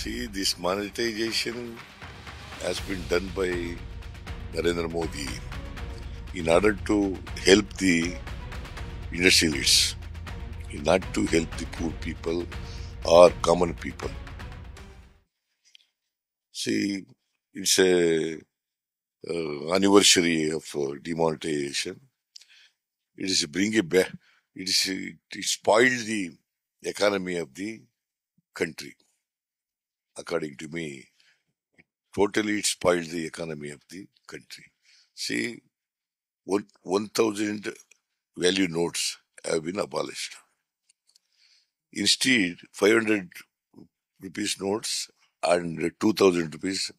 See, this monetization has been done by Narendra Modi in order to help the industrialists, not to help the poor people or common people. See, it's a uh, anniversary of uh, demonetization. It is bring back. It is it spoiled the economy of the country according to me, totally it spoiled the economy of the country. See, 1,000 value notes have been abolished. Instead, 500 rupees notes and 2,000 rupees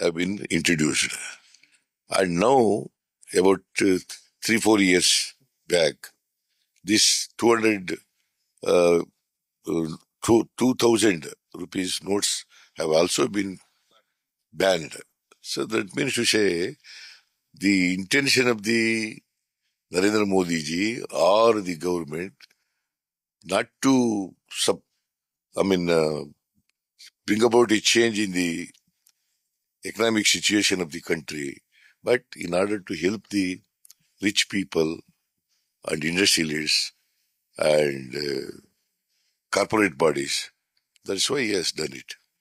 have been introduced. And now, about uh, three, four years back, this 200, uh, uh, 2,000 rupees notes have also been banned. So that means to say the intention of the Narendra Modi ji or the government not to sub, I mean, uh, bring about a change in the economic situation of the country, but in order to help the rich people and industrialists and uh, corporate bodies that is why he has done it.